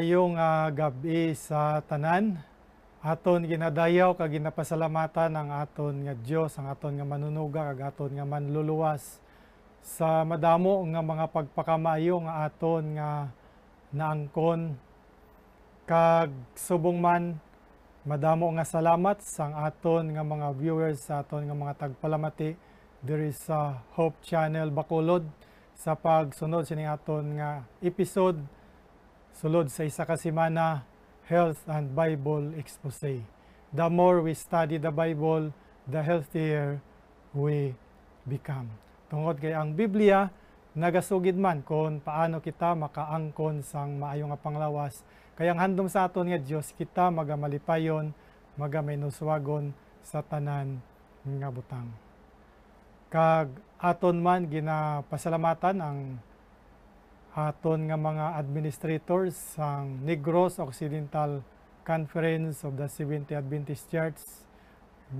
Maayong uh, ah, gabi sa tanan. Aton ginadayaw kag ginapasalamatan ang aton nga Dios, ang aton nga manunuga kag aton nga manluluwas sa madamo nga mga pagpakamayo nga aton nga naangkon kag subong man madamo nga salamat sang aton nga mga viewers sa aton nga mga tagpalamati diri sa Hope Channel Bacolod sa pagsunod sini aton nga episode sulod sa isa ka semana, Health and Bible Expose. The more we study the Bible, the healthier we become. Tungod kay ang Biblia, nagasugid man kon paano kita makaangkon sang maayo nga panglawas. Kaya ang handom sa aton nga Dios kita magamalipayon, magaminuswagon sa tanan nga butang. Kag aton man ginapasalamatan ang aton nga mga administrators sang Negros Occidental Conference of the seventh Adventist Church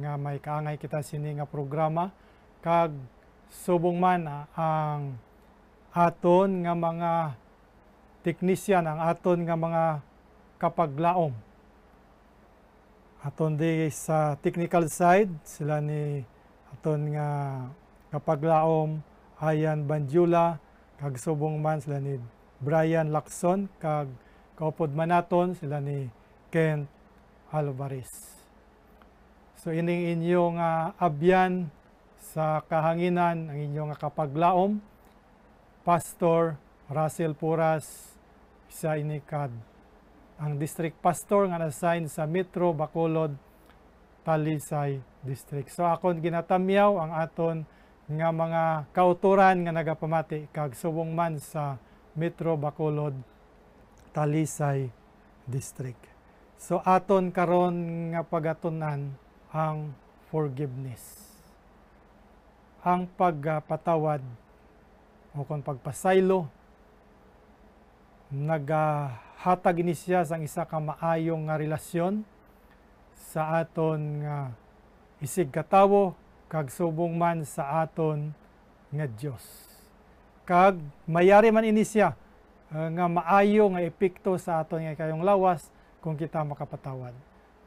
nga may kaangay kita sini nga programa kag subong man ah, ang aton nga mga technician ang aton nga mga kapaglaom aton di sa technical side sila ni aton nga kapaglaom Hayan Banjula kag subong man sila ni Brian Lacson kag kaupod manaton sila ni Kent Alvarez. So ining inyong uh, abyan sa kahanginan ang inyong kapaglaom Pastor Russell Puras isa inikad ang district pastor nga assigned sa Metro Bacolod Talisay District. So akon ginatamyaw ang aton nga mga kauturan nga nagapamati kag subong man sa Metro Bacolod Talisay District. So aton karon nga pagatunan ang forgiveness. Ang pagpatawad o kon pagpasaylo nagahatag ini siya sang isa ka maayong nga relasyon sa aton nga isig katawo kag subong man sa aton nga Dios. Kag mayari man ini siya uh, nga maayo nga epekto sa aton nga kayong lawas kung kita makapatawad.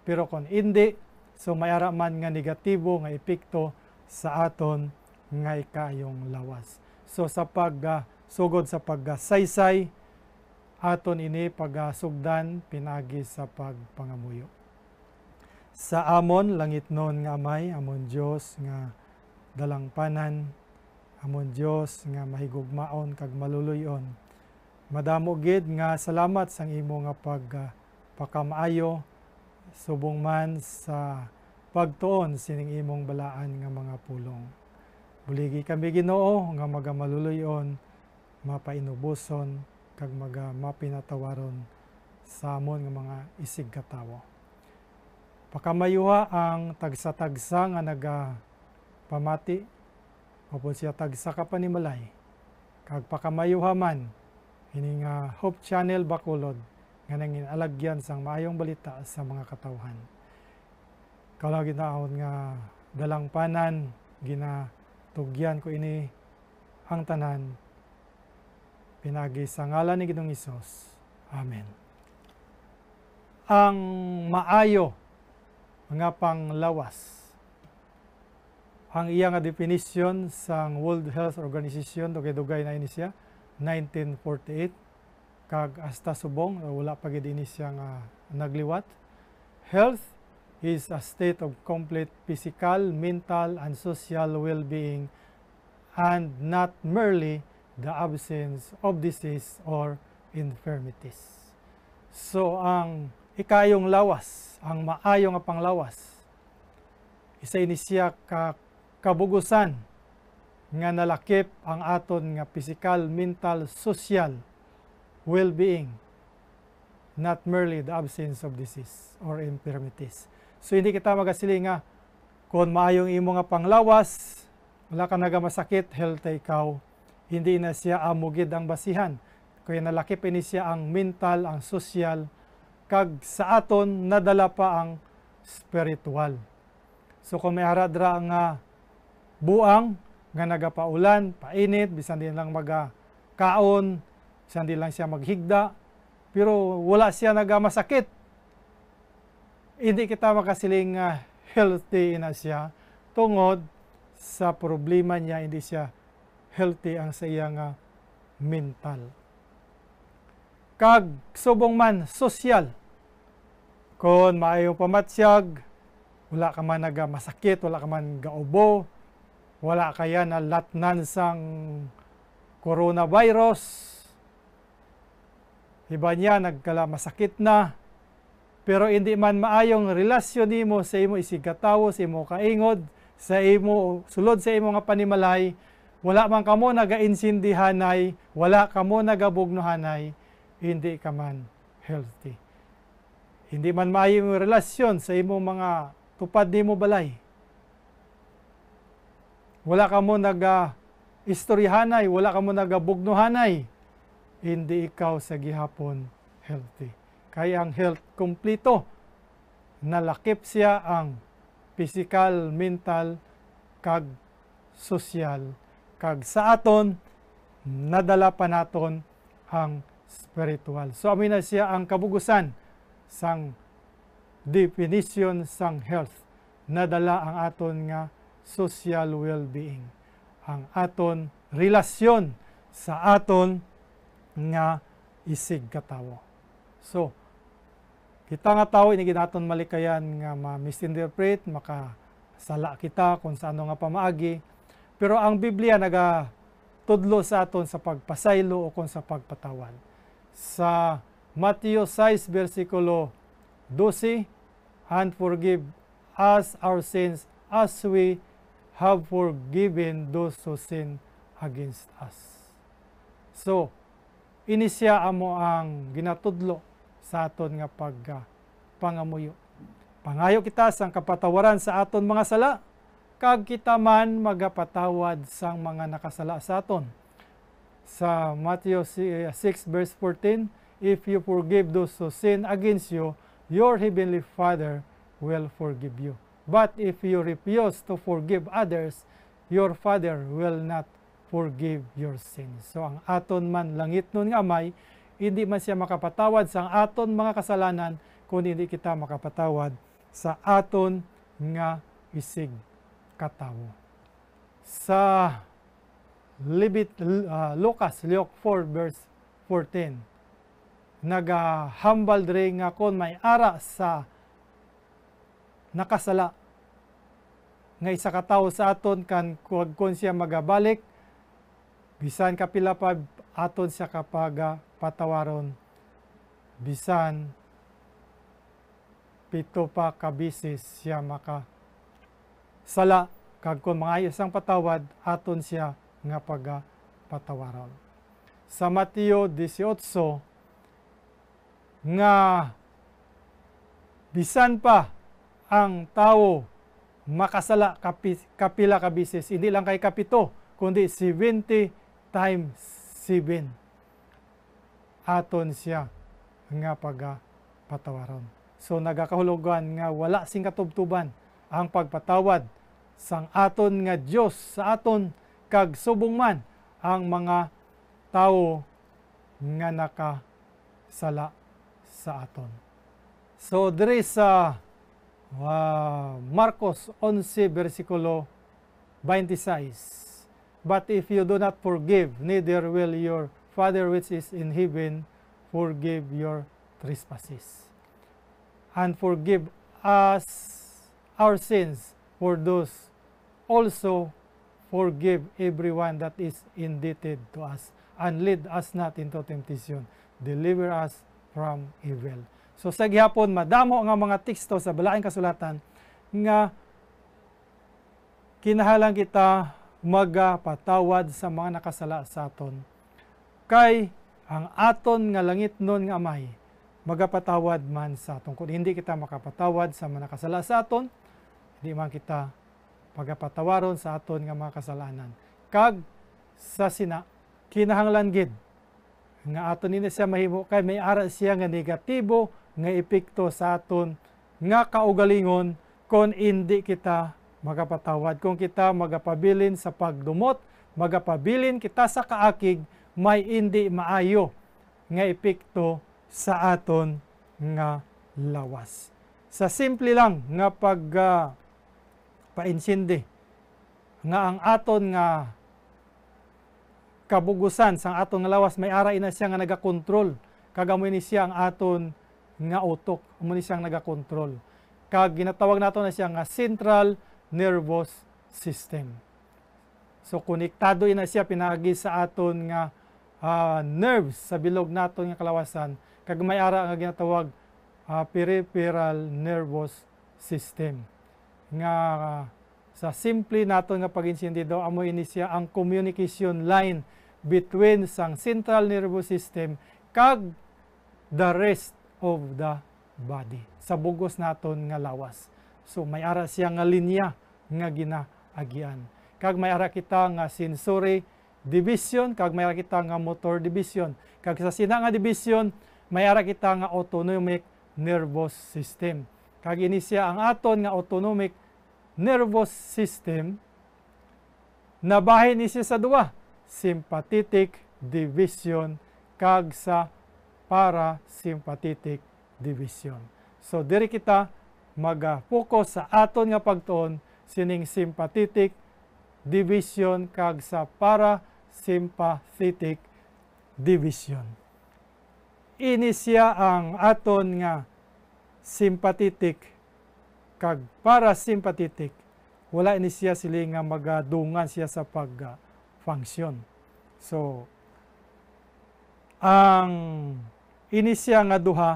Pero kung hindi, so mayara man nga negatibo nga epekto sa aton nga kayong lawas. So sa pag uh, sugod sa pagsaysay aton ini pagasugdan pinagi sa pagpangamuyo sa amon langit noon nga amay amon Dios nga dalangpanan amon Dios nga mahigugmaon kag maluluyon madamo gid nga salamat sang imo nga pag uh, pakamaayo subong man sa pagtuon sining imong balaan nga mga pulong buligi kami Ginoo nga maga maluluyon mapainubuson kag maga mapinatawaron sa amon nga mga isig katawo Pakamayuha ang tagsa-tagsa nga naga pamati mapun siya tagsa ka panimalay. Kag pakamayuha man, ini nga Hope Channel Bakulod, nga nangin alagyan sang maayong balita sa mga katawhan. Kalagi naon nga dalang panan, ginatugyan ko ini ang tanan, pinagi sa ngalan ni Ginoong Isos. Amen. Ang maayo nga lawas. Ang iya nga definition sa World Health Organization to kay dugay na ini siya 1948 kag hasta subong eh, wala pa gid ini siya nga nagliwat. Health is a state of complete physical, mental, and social well-being and not merely the absence of disease or infirmities. So ang Ikayong lawas, ang maayong panglawas. Isa ini siya ka kabugusan nga nalakip ang aton nga physical, mental, social well-being not merely the absence of disease or infirmities. So hindi kita magasili nga kung maayong imo nga panglawas, wala ka nagamasakit, healthy ikaw. Hindi na siya amugid ang basihan. Kaya nalakip ini siya ang mental, ang social, kag sa aton nadala pa ang spiritual. So kung may haradra nga buang nga nagapaulan, painit, bisan din lang maga kaon, bisan din lang siya maghigda, pero wala siya nagamasakit. Hindi kita makasiling ah, healthy na siya tungod sa problema niya, hindi siya healthy ang sa iyang mental. Kag subong man, social Kon maayong pamatsyag, wala ka man naga masakit, wala ka man gaubo, wala kaya na latnan sang coronavirus. Iba niya nagkala masakit na, pero hindi man maayong relasyon nimo sa imo isigatawo, sa imo kaingod, sa imo sulod sa imo nga panimalay, wala man kamo nagainsindihanay, wala kamo nagabugnohanay, hindi ka man healthy. Hindi man maayo yung relasyon sa imong mga tupad ni mo balay. Wala ka mo naga istoryahanay, wala ka mo naga Hindi ikaw sa gihapon healthy. Kaya ang health kumplito. Nalakip siya ang physical, mental, kag social, kag sa aton, nadala pa naton ang spiritual. So amin na siya ang kabugusan sang definition sang health nadala ang aton nga social well-being ang aton relasyon sa aton nga isig katawo so kita nga tawo ini ginaton malikayan nga ma-misinterpret maka sala kita kung sa ano nga pamaagi pero ang Biblia naga tudlo sa aton sa pagpasaylo o kung sa pagpatawad sa Matthew 6 versikulo 12, And forgive us our sins as we have forgiven those who sin against us. So, inisya amo ang ginatudlo sa aton nga pagka pangamuyo. Pangayo kita sang kapatawaran sa aton mga sala, kag kita man magapatawad sang mga nakasala sa aton. Sa Matthew 6 eh, verse 14, if you forgive those who sin against you, your heavenly Father will forgive you. But if you refuse to forgive others, your Father will not forgive your sins. So ang aton man langit nun nga amay, hindi man siya makapatawad sa aton mga kasalanan, kung hindi kita makapatawad sa aton nga isig katawo. Sa Libit, uh, Lucas, Luke 4 verse 14, nagahambal diri nga kon may ara sa nakasala nga isa ka tawo sa aton kan kuag kon magabalik bisan kapila pa aton sa kapag patawaron bisan pito pa ka siya maka sala kag kon mga isang patawad aton siya nga pagpatawaron sa Mateo 18 nga bisan pa ang tao makasala kapi, kapila ka bisis hindi lang kay kapito kundi 70 times 7 aton siya nga pagpatawaron so nagakahulugan nga wala sing katubtuban ang pagpatawad sang aton nga Dios sa aton kag subong man ang mga tao nga nakasala sa aton. So diri sa uh, Marcos 11 versikulo 26. But if you do not forgive, neither will your Father which is in heaven forgive your trespasses. And forgive us our sins for those also forgive everyone that is indebted to us. And lead us not into temptation. Deliver us from evil. So sa gihapon madamo nga mga teksto sa balaang kasulatan nga kinahanglan kita magapatawad sa mga nakasala sa aton. Kay ang aton nga langit nun nga amay magapatawad man sa aton. Kung hindi kita makapatawad sa mga nakasala sa aton, hindi man kita magapatawaron sa aton nga mga kasalanan. Kag sa sina kinahanglan gid nga aton ini siya mahimo kay may ara siya nga negatibo nga epekto sa aton nga kaugalingon kon hindi kita magapatawad kung kita magapabilin sa pagdumot magapabilin kita sa kaakig may hindi maayo nga epekto sa aton nga lawas sa simple lang nga pag uh, ah, painsindi nga ang aton nga kabugusan sang aton nga lawas may ara ina siya nga nagakontrol kag amo ni siya ang aton nga utok amo ni siya nga nagakontrol kag ginatawag nato na siya nga central nervous system so konektado ina siya pinagi sa aton nga uh, nerves sa bilog naton nga kalawasan kag may ara nga ginatawag uh, peripheral nervous system nga uh, sa simple naton nga paginsindido amo ini siya ang communication line between sang central nervous system kag the rest of the body sa bugos naton nga lawas so may ara siya nga linya nga ginaagian kag may ara kita nga sensory division kag may ara kita nga motor division kag sa sina nga division may ara kita nga autonomic nervous system kag ini siya ang aton nga autonomic nervous system nabahin ni siya sa duwa sympathetic division kag sa parasympathetic division. So diri kita maga-focus sa aton nga pagtuon sining sympathetic division kag sa parasympathetic division. Inisya ang aton nga sympathetic kag parasympathetic. Wala inisya siya sila nga magadungan siya sa pag function. So, ang inisya nga duha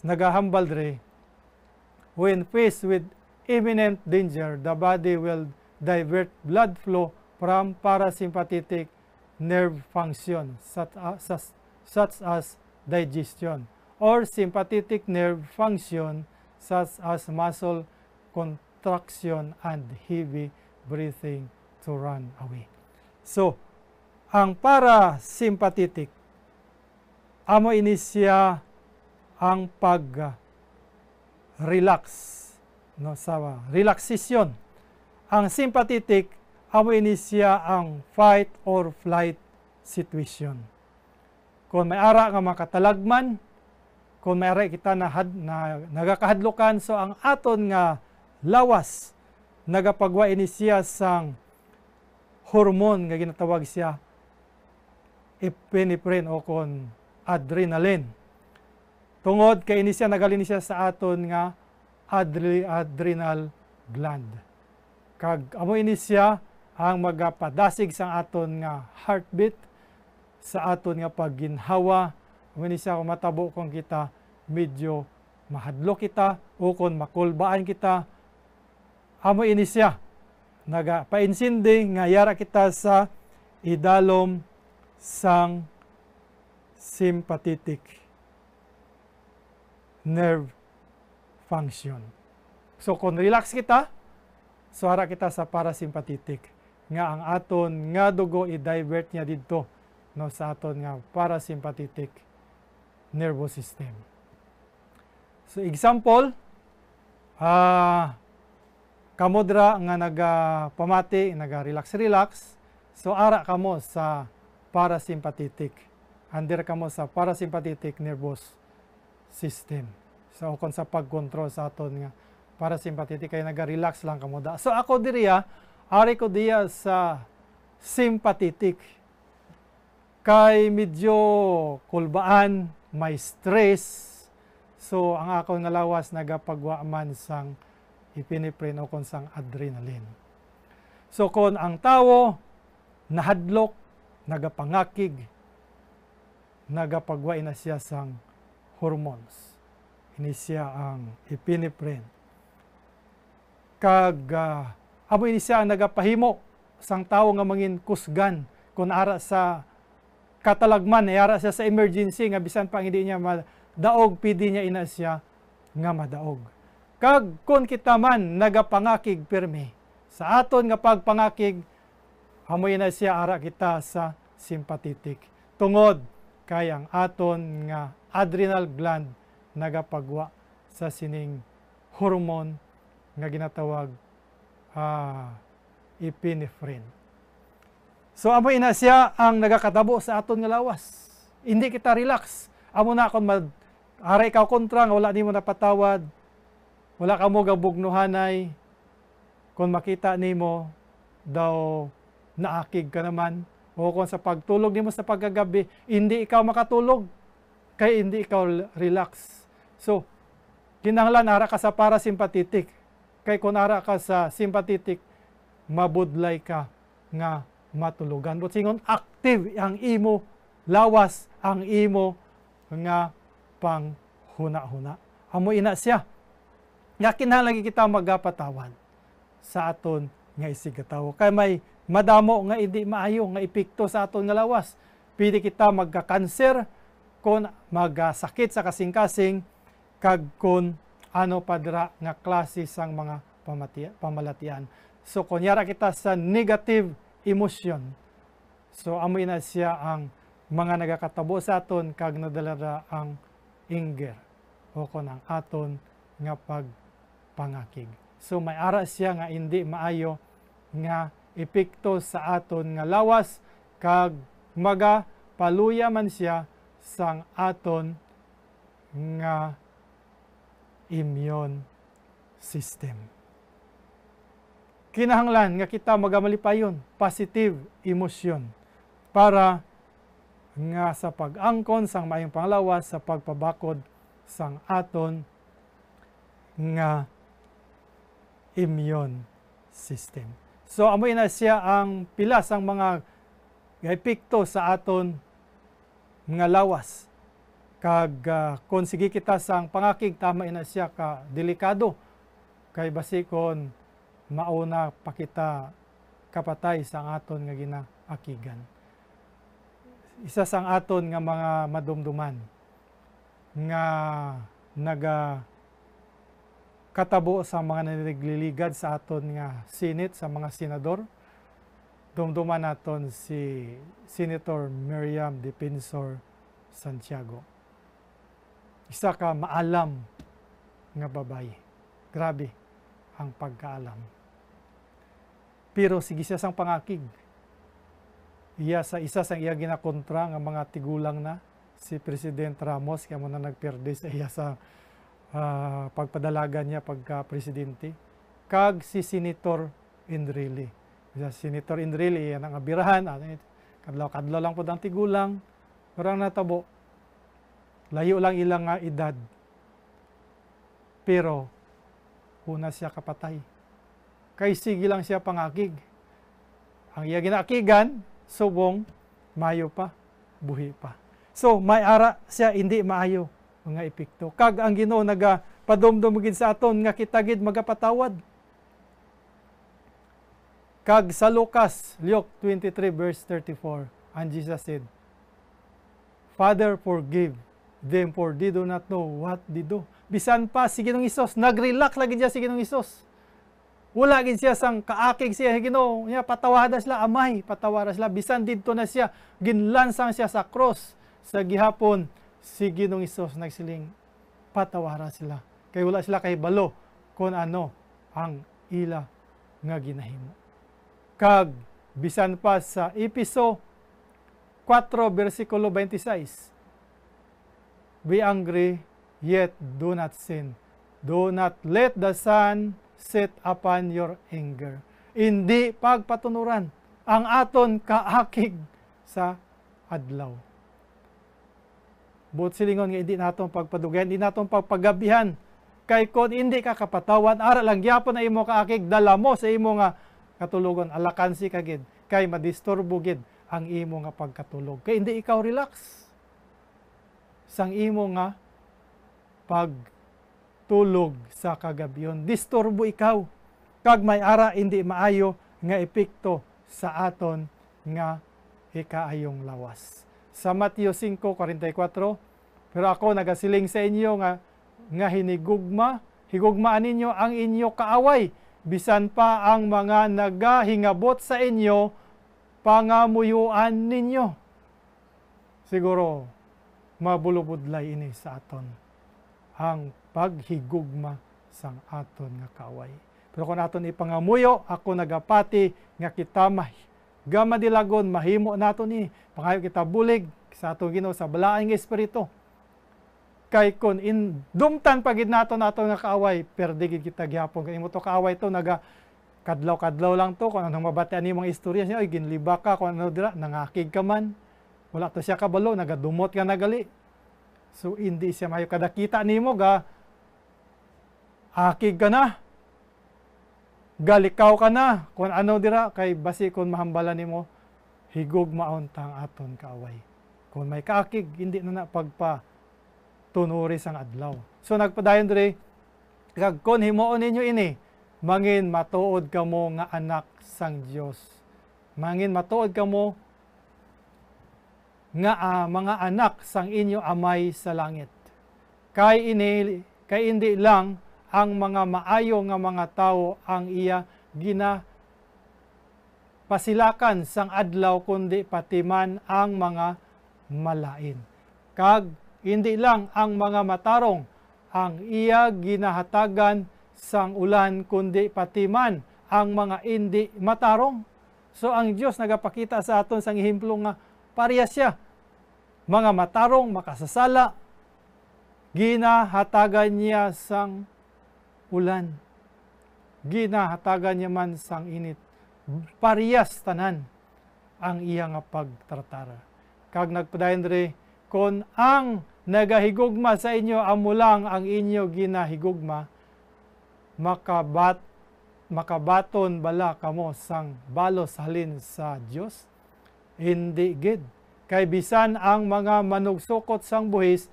nagahambal dre when faced with imminent danger the body will divert blood flow from parasympathetic nerve function such as digestion or sympathetic nerve function such as muscle contraction and heavy breathing to run away. So, ang parasympathetic, amo inisya ang pag-relax, no, sa relaxation. Ang sympathetic, amo inisya ang fight or flight situation. Kung may ara nga makatalagman, kung may ara kita na, had, na nagakahadlokan, so ang aton nga lawas, nagapagwa inisya sang hormone nga ginatawag siya epinephrine o kon adrenaline. Tungod kay ini siya nagalin siya sa aton nga adre, adrenal gland. Kag amo ini siya ang magapadasig sa aton nga heartbeat sa aton nga pagginhawa amo ini siya kung matabo kung kita medyo mahadlo kita o kon makulbaan kita amo ini siya nagapainsindi nga yara kita sa idalom sang sympathetic nerve function. So kung relax kita, suara kita sa parasympathetic nga ang aton nga dugo i-divert niya didto no sa aton nga parasympathetic nervous system. So example, ah uh, kamudra nga nagapamati, naga-relax-relax, so ara kamo sa parasympathetic. Under kamo sa parasympathetic nervous system. So kon sa pagkontrol sa aton nga parasympathetic kay nagarelax lang kamo da. So ako diriya, ah, ari ko diya sa sympathetic. Kay medyo kulbaan, may stress. So ang ako nalawas nagapagwa man sang epinephrine o konsang adrenaline. So kon ang tao nahadlok, nagapangakig, nagapagwa na siya sang hormones. inisya ang epinephrine. Kag uh, amo inisya ang nagapahimo sang tao nga mangin kusgan kun ara sa katalagman ay ara siya sa emergency nga bisan pang hindi niya madaog pidi niya ina siya nga madaog kag kun kita man nagapangakig pirmi sa aton nga pagpangakig amoy na siya ara kita sa sympathetic tungod kay ang aton nga adrenal gland nagapagwa sa sining hormone nga ginatawag ah, epinephrine. So amoy na siya ang nagakatabo sa aton nga lawas. Hindi kita relax. Amo na akon mad aray ka kontra nga wala nimo napatawad wala ka mo gabugnuhanay, kung makita nimo daw naakig ka naman, o kung sa pagtulog nimo sa pagkagabi, hindi ikaw makatulog, kay hindi ikaw relax. So, kinahanglan ara ka sa parasympathetic. Kay kung ara ka sa sympathetic, mabudlay ka nga matulogan But singon, active ang imo, lawas ang imo nga panghuna-huna. Amo ina siya nga kinhalagi kita magapatawan sa aton nga isigatawo. Kay may madamo nga hindi maayo nga epekto sa aton nga lawas. Pwede kita magka-cancer kon magasakit sa kasing-kasing kag kon ano padra nga klase sang mga pamati- pamalatian. So kunyara kita sa negative emotion. So amoy na siya ang mga nagakatabo sa aton kag nadala ang anger o kon ang aton nga pag pangakig. So may ara siya nga hindi maayo nga epekto sa aton nga lawas kag maga paluya man siya sang aton nga immune system. Kinahanglan nga kita magamalipayon positive emotion para nga sa pag-angkon sang maayong panglawas sa pagpabakod sang aton nga immune system. So amoy na siya ang pilas ang mga gaipikto sa aton mga lawas kag uh, ah, kon kita sang pangakig tama ina siya ka delikado kay basikon mauna pakita kapatay sa aton nga ginaakigan. Isa sang aton nga mga madumduman nga naga katabo sa mga naninigliligad sa aton nga Senate, sa mga senador. Dumduman naton si Senator Miriam Defensor Santiago. Isa ka maalam nga babae. Grabe ang pagkaalam. Pero sige siya sang pangakig. Iya sa isa sang iya ginakontra ng mga tigulang na si President Ramos kaya mo na nagperde sa iya sa uh, ah, pagpadalagan niya pagka-presidente, ah, kag si Senator Indrili Enrile. Senator Enrile, yan ang abirahan, ah, kadlaw-kadlaw lang po ang tigulang, pero ang natabo, layo lang ilang nga edad. Pero, una siya kapatay. Kay sige lang siya pangakig. Ang iya ginakigan, subong, mayo pa, buhi pa. So, may ara siya, hindi maayo mga epekto. Kag ang Ginoo naga gid sa aton nga kita gid magapatawad. Kag sa Lucas, Luke 23 verse 34, and Jesus said, Father, forgive them for they do not know what they do. Bisan pa, si Ginong Isos, nag-relax lagi siya si Ginong Isos. Wala gid siya sang kaakig siya Ginoo, niya patawada sila amay, patawara sila bisan didto na siya ginlansang siya sa cross sa gihapon si Ginong Isos nagsiling patawara sila. Kay wala sila kay balo kung ano ang ila nga ginahimo. Kag bisan pa sa Episo 4 versikulo 26. Be angry yet do not sin. Do not let the sun set upon your anger. Hindi pagpatunuran ang aton kaakig sa adlaw. But silingon nga hindi natong pagpadugay, hindi natong pagpagabihan. Kay kon hindi ka kapatawan, ara lang gyapon na imo kaakig dala mo sa imo nga katulogon alakansi ka gid kay madisturbo gid ang imo nga pagkatulog. Kay hindi ikaw relax sang imo nga pagtulog sa kagabiyon. Disturbo ikaw. Kag may ara hindi maayo nga epekto sa aton nga ikaayong lawas sa Mateo 5:44 Pero ako nagasiling sa inyo nga nga hinigugma higugmaan ninyo ang inyo kaaway bisan pa ang mga nagahingabot sa inyo pangamuyuan ninyo Siguro mabulubudlay ini sa aton ang paghigugma sang aton nga kaaway Pero kung aton ipangamuyo, ako nagapati nga kita mah Gama dilagon, mahimo nato ni. Pangayo kita bulig sa atong Ginoo sa balaing espiritu. Kay kon in dumtan pagid nato nato nga kaaway, perdi kita gihapon kay imo to kaaway to naga kadlaw-kadlaw lang to kung anong mabati ani mga istorya niya, oy ginliba ka kung ano dira, nangakig ka man. Wala to siya kabalo, nagadumot ka nagali. So hindi siya mayo kadakita nimo ga akig ka na galikaw ka na kung ano dira kay basi kon mahambala nimo higog maontang aton kaaway kung may kaakig hindi na napagpa tunuri sang adlaw so nagpadayon dire kag kon himuon ninyo ini mangin matuod kamo nga anak sang Dios mangin matuod kamo nga uh, mga anak sang inyo amay sa langit kay ini kay hindi lang ang mga maayo nga mga tao ang iya gina pasilakan sang adlaw kundi patiman ang mga malain. Kag hindi lang ang mga matarong ang iya ginahatagan sang ulan kundi patiman ang mga hindi matarong. So ang Dios nagapakita sa aton sang ehemplo nga pareha siya. Mga matarong makasasala ginahatagan niya sang ulan. Ginahatagan niya man sang init. Pariyas tanan ang iya nga pagtratara. Kag nagpadayon diri kon ang nagahigugma sa inyo amulang ang inyo ginahigugma makabat makabaton bala kamo sang balos halin sa Dios hindi gid kay bisan ang mga manugsukot sang buhis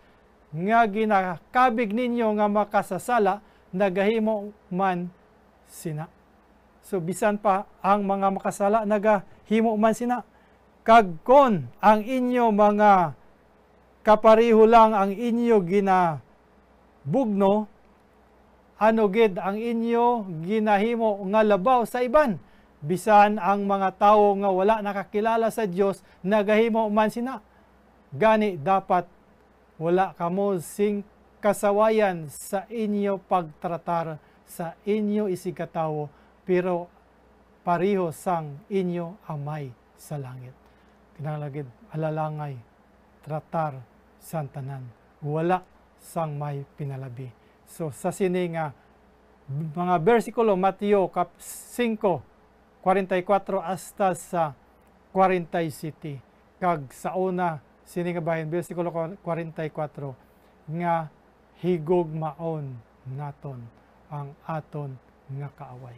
nga ginakabig ninyo nga makasasala nagahimo man sina. So bisan pa ang mga makasala nagahimo man sina. Kagkon ang inyo mga kapariho lang ang inyo gina bugno ano gid ang inyo ginahimo nga labaw sa iban bisan ang mga tawo nga wala nakakilala sa Dios nagahimo man sina gani dapat wala kamo sing kasawayan sa inyo pagtratar, sa inyo isigatawo, pero pariho sang inyo amay sa langit. Kinalagid, alalangay, tratar sa tanan. Wala sang may pinalabi. So sa sini nga mga versikulo, Mateo 5 44 hasta sa 47. kag sa una sini nga bahin versikulo 44 nga higog maon naton ang aton nga kaaway.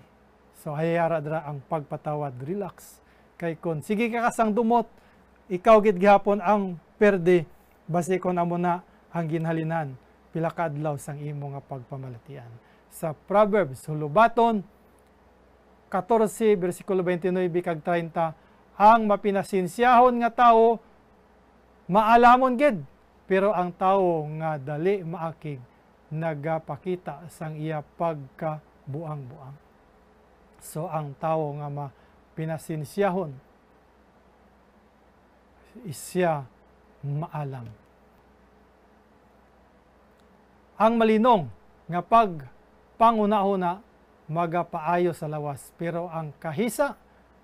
So hayara dra ang pagpatawad, relax kay kon sige ka kasang dumot, ikaw gid gihapon ang perde base kon amo na ang ginhalinan pila ka adlaw sang imo nga pagpamalatian. Sa Proverbs hulubaton 14 bersikulo 29 kag 30 ang mapinasinsyahon nga tawo maalamon gid pero ang tao nga dali maakig nagapakita sang iya pagka buang-buang. So ang tao nga ma pinasinsiyahon isya maalam. Ang malinong nga pag panguna-una magapaayo sa lawas pero ang kahisa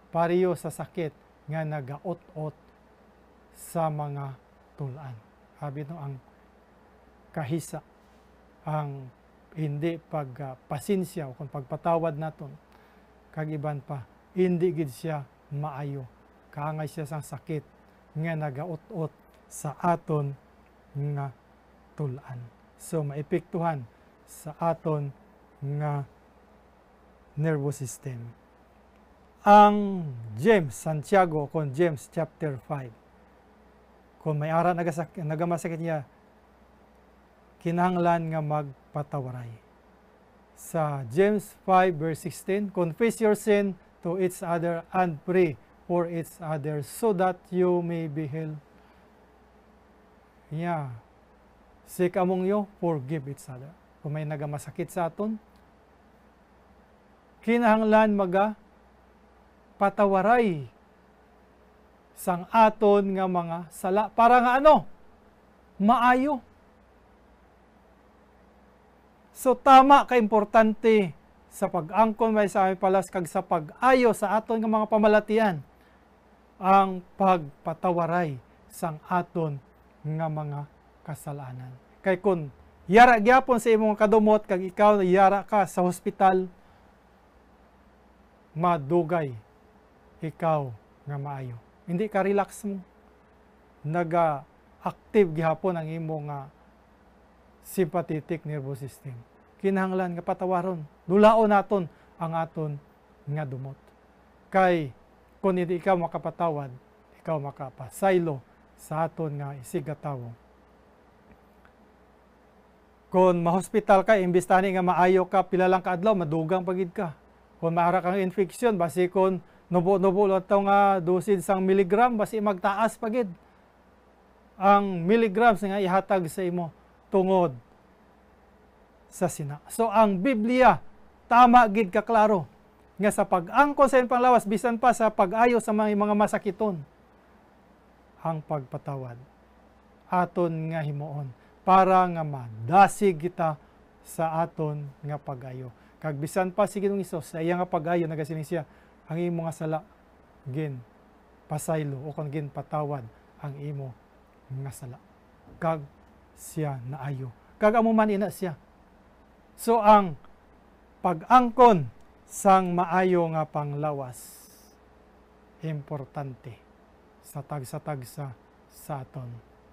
pareho sa sakit nga nagaot-ot sa mga tulan sabi no, ang kahisa, ang hindi pagpasinsya o kung pagpatawad naton kag iban pa hindi gid siya maayo kaangay siya sang sakit nga nagaot-ot sa aton nga tulan so maepektuhan sa aton nga nervous system ang James Santiago kon James chapter 5 kung may ara nagamasakit niya, kinahanglan nga magpatawaray. Sa James 5 verse 16, Confess your sin to each other and pray for each other so that you may be healed. Yeah. Seek among you, forgive each other. Kung may nagamasakit sa aton, kinahanglan maga patawaray sang-aton nga mga sala. Para nga ano? Maayo. So tama ka importante sa pag-angkon may sa aming palas kag sa pag-ayo sa aton nga mga pamalatian ang pagpatawaray sang aton nga mga kasalanan. Kay kun yara gyapon sa imong kadumot kag ikaw yara ka sa hospital madugay ikaw nga maayo hindi ka relax mo nag-active gihapon ang imong uh, sympathetic nervous system kinahanglan nga patawaron dulaon naton ang aton nga dumot kay kung hindi ikaw makapatawad ikaw makapasaylo sa aton nga isigatawo kung ma-hospital ka imbis tani nga maayo ka pila lang ka adlaw, madugang pagid ka kung maara kang infeksyon basi kon Nubo nubo ato nga dosid sang miligram basi magtaas pagid ang milligrams nga ihatag sa imo tungod sa sina. So ang Biblia tama gid ka klaro nga sa pag-angkon sa panglawas bisan pa sa pag-ayo sa mga mga masakiton ang pagpatawad aton nga himuon para nga madasig kita sa aton nga pag-ayo Kag bisan pa si Ginoong Hesus sa iya nga pag-ayo nagasining siya ang imo nga sala gin pasaylo o kon gin patawad ang imo nga sala kag siya naayo kag amo man ina siya so ang pag-angkon sang maayo nga panglawas importante sa tag-satag sa sa aton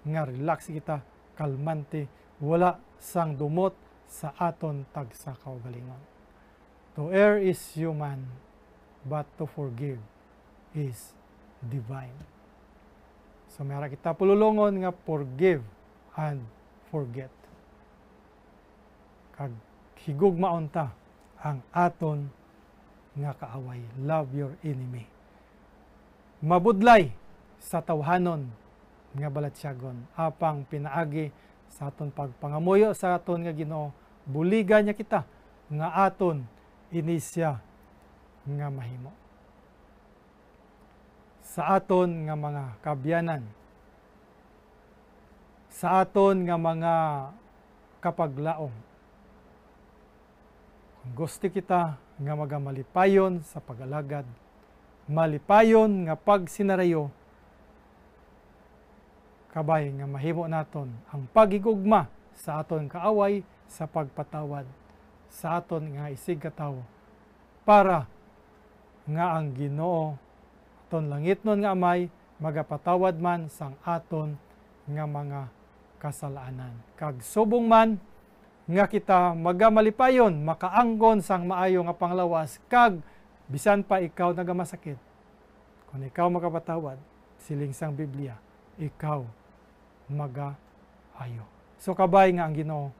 nga relax kita kalmante wala sang dumot sa aton tagsa kaugalingon to air is human but to forgive is divine. So mayra kita pululungon nga forgive and forget. Kag higug maon ta ang aton nga kaaway. Love your enemy. Mabudlay sa tawhanon nga balatsyagon apang pinaagi sa aton pagpangamuyo sa aton nga Ginoo buligan niya kita nga aton inisya nga mahimo. Sa aton nga mga kabyanan, sa aton nga mga kapaglaom, kung gusto kita nga magamalipayon sa pagalagad, malipayon nga pagsinarayo, kabay nga mahimo naton ang pagigugma sa aton kaaway sa pagpatawad sa aton nga isig para nga ang Ginoo. Aton langit nun nga amay, magapatawad man sang aton nga mga kasalanan. Kag subong man nga kita magamalipayon, makaanggon sang maayo nga panglawas kag bisan pa ikaw nagamasakit. Kung ikaw makapatawad, siling sang Biblia, ikaw magaayo. So kabay nga ang Ginoo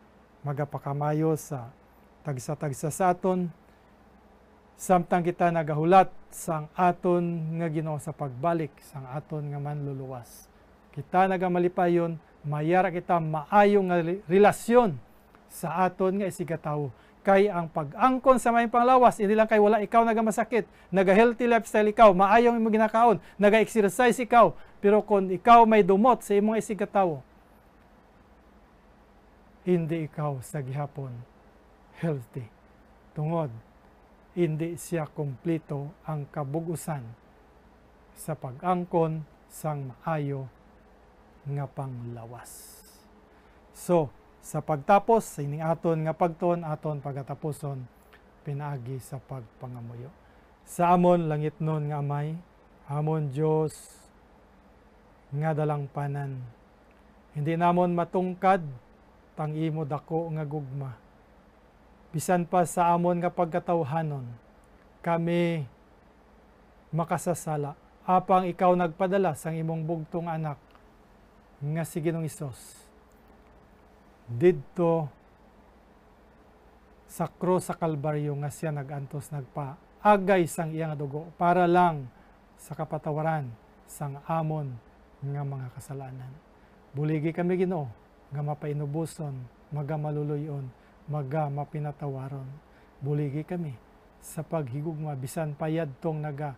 magapakamayo sa tagsa-tagsa sa aton samtang kita nagahulat sang aton nga Ginoo sa pagbalik sang aton nga manluluwas. Kita nagamalipayon mayara kita maayong nga relasyon sa aton nga isigatawo kay ang pag-angkon sa may panglawas hindi lang kay wala ikaw nagamasakit naga-healthy lifestyle ikaw maayong imong ginakaon naga-exercise ikaw pero kung ikaw may dumot sa imong isigatawo hindi ikaw sa gihapon healthy tungod hindi siya kumpleto ang kabugusan sa pag-angkon sang maayo nga panglawas. So, sa pagtapos sa ining aton nga pagton aton pagatapuson pinaagi sa pagpangamuyo. Sa amon langit nun nga amay, amon Dios nga dalang panan. Hindi namon matungkad tang imo dako nga gugma bisan pa sa amon nga pagkatawhanon, kami makasasala, apang ikaw nagpadala sang imong bugtong anak, nga si Ginoong Isos. Didto sa krus sa Kalbaryo nga siya nagantos nagpaagay sang iyang dugo para lang sa kapatawaran sang amon nga mga kasalanan. Buligi kami Ginoo nga mapainubuson, magamaluloyon maga mapinatawaron. Buligi kami sa paghigugma bisan payad tong naga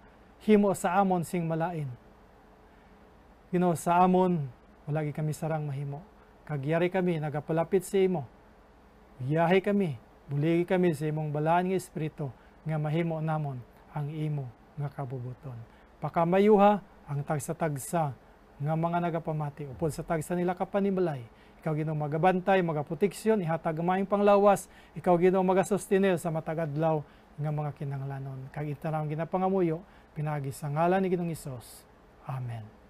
himo sa amon sing malain. You know, sa amon walagi kami sarang mahimo. Kagyari kami nagapalapit sa imo. Biyahe kami, buligi kami sa imong balaan nga espiritu nga mahimo namon ang imo nga kabubuton. Pakamayuha ang tagsa-tagsa nga mga nagapamati upod sa tagsa nila kapanibalay ikaw ginoo magabantay, magaproteksyon, ihatag maayong panglawas. Ikaw ginoo magasustenir sa matagadlaw nga mga kinanglanon. Kag itanang ginapangamuyo, pinagi sa ngalan ni Ginoong Isos. Amen.